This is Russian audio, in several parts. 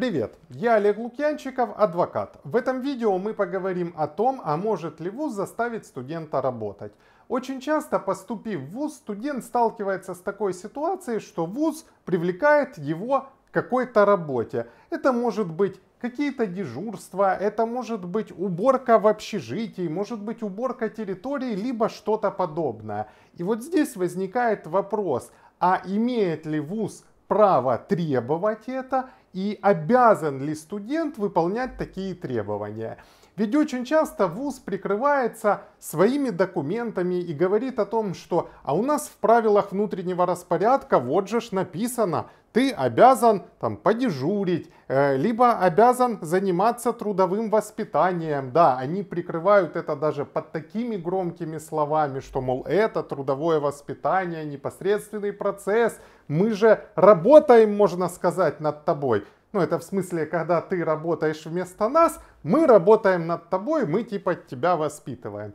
Привет, я Олег Лукьянчиков, адвокат. В этом видео мы поговорим о том, а может ли вуз заставить студента работать. Очень часто, поступив в вуз, студент сталкивается с такой ситуацией, что вуз привлекает его к какой-то работе. Это может быть какие-то дежурства, это может быть уборка в общежитии, может быть уборка территории, либо что-то подобное. И вот здесь возникает вопрос, а имеет ли вуз право требовать это и обязан ли студент выполнять такие требования. Ведь очень часто ВУЗ прикрывается своими документами и говорит о том, что «а у нас в правилах внутреннего распорядка вот же ж написано, ты обязан там подежурить, э, либо обязан заниматься трудовым воспитанием». Да, они прикрывают это даже под такими громкими словами, что, мол, это трудовое воспитание, непосредственный процесс, мы же работаем, можно сказать, над тобой. Ну, это в смысле, когда ты работаешь вместо нас, мы работаем над тобой, мы типа тебя воспитываем.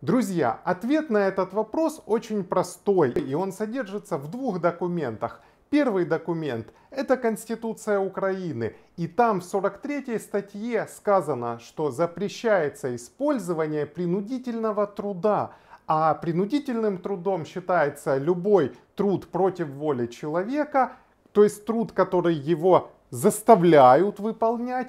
Друзья, ответ на этот вопрос очень простой, и он содержится в двух документах. Первый документ – это Конституция Украины, и там в 43 статье сказано, что запрещается использование принудительного труда, а принудительным трудом считается любой труд против воли человека, то есть труд, который его заставляют выполнять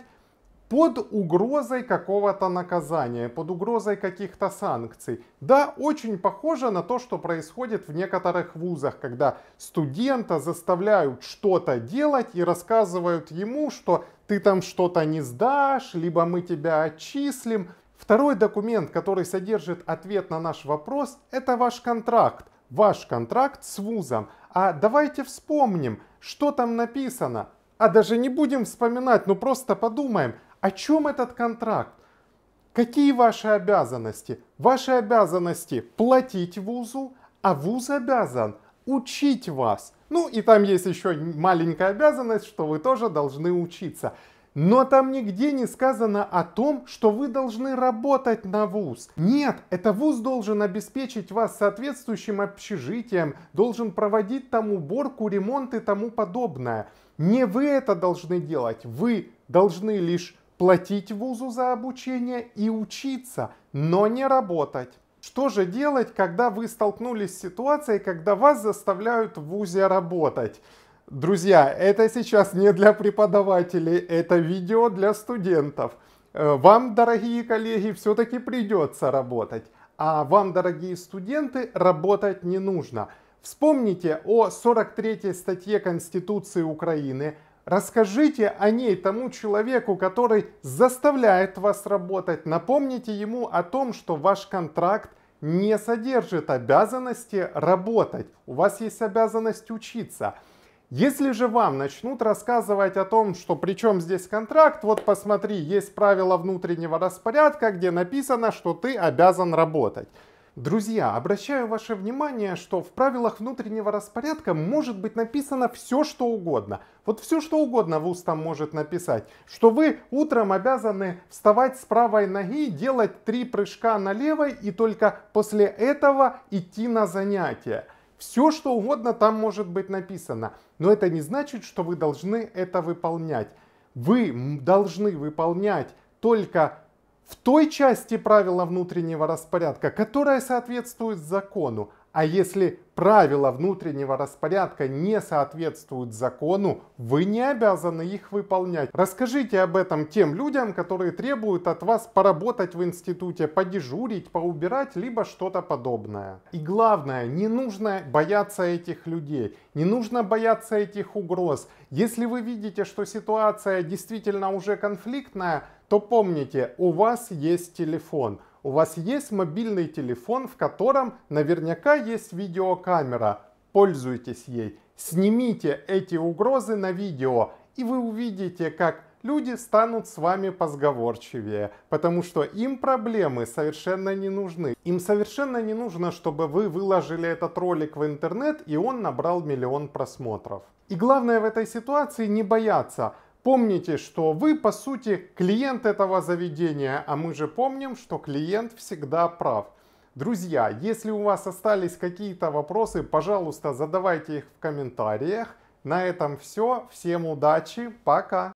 под угрозой какого-то наказания, под угрозой каких-то санкций. Да, очень похоже на то, что происходит в некоторых вузах, когда студента заставляют что-то делать и рассказывают ему, что ты там что-то не сдашь, либо мы тебя отчислим. Второй документ, который содержит ответ на наш вопрос, это ваш контракт. Ваш контракт с вузом. А давайте вспомним, что там написано а даже не будем вспоминать, но ну просто подумаем, о чем этот контракт? Какие ваши обязанности? Ваши обязанности платить вузу, а вуз обязан учить вас. Ну и там есть еще маленькая обязанность, что вы тоже должны учиться. Но там нигде не сказано о том, что вы должны работать на ВУЗ. Нет, это ВУЗ должен обеспечить вас соответствующим общежитием, должен проводить там уборку, ремонт и тому подобное. Не вы это должны делать, вы должны лишь платить вузу за обучение и учиться, но не работать. Что же делать, когда вы столкнулись с ситуацией, когда вас заставляют в ВУЗе работать? Друзья, это сейчас не для преподавателей, это видео для студентов. Э, вам, дорогие коллеги, все-таки придется работать, а вам, дорогие студенты, работать не нужно – Вспомните о 43 статье Конституции Украины, расскажите о ней тому человеку, который заставляет вас работать, напомните ему о том, что ваш контракт не содержит обязанности работать, у вас есть обязанность учиться. Если же вам начнут рассказывать о том, что при чем здесь контракт, вот посмотри, есть правила внутреннего распорядка, где написано, что ты обязан работать. Друзья, обращаю ваше внимание, что в правилах внутреннего распорядка может быть написано все, что угодно. Вот все, что угодно ВУЗ там может написать. Что вы утром обязаны вставать с правой ноги, делать три прыжка на левой и только после этого идти на занятия. Все, что угодно там может быть написано. Но это не значит, что вы должны это выполнять. Вы должны выполнять только в той части правила внутреннего распорядка, которая соответствует закону, а если правила внутреннего распорядка не соответствуют закону, вы не обязаны их выполнять. Расскажите об этом тем людям, которые требуют от вас поработать в институте, подежурить, поубирать, либо что-то подобное. И главное, не нужно бояться этих людей, не нужно бояться этих угроз. Если вы видите, что ситуация действительно уже конфликтная, то помните, у вас есть телефон – у вас есть мобильный телефон, в котором наверняка есть видеокамера. Пользуйтесь ей. Снимите эти угрозы на видео, и вы увидите, как люди станут с вами позговорчивее, потому что им проблемы совершенно не нужны. Им совершенно не нужно, чтобы вы выложили этот ролик в интернет и он набрал миллион просмотров. И главное в этой ситуации не бояться. Помните, что вы, по сути, клиент этого заведения, а мы же помним, что клиент всегда прав. Друзья, если у вас остались какие-то вопросы, пожалуйста, задавайте их в комментариях. На этом все. Всем удачи. Пока.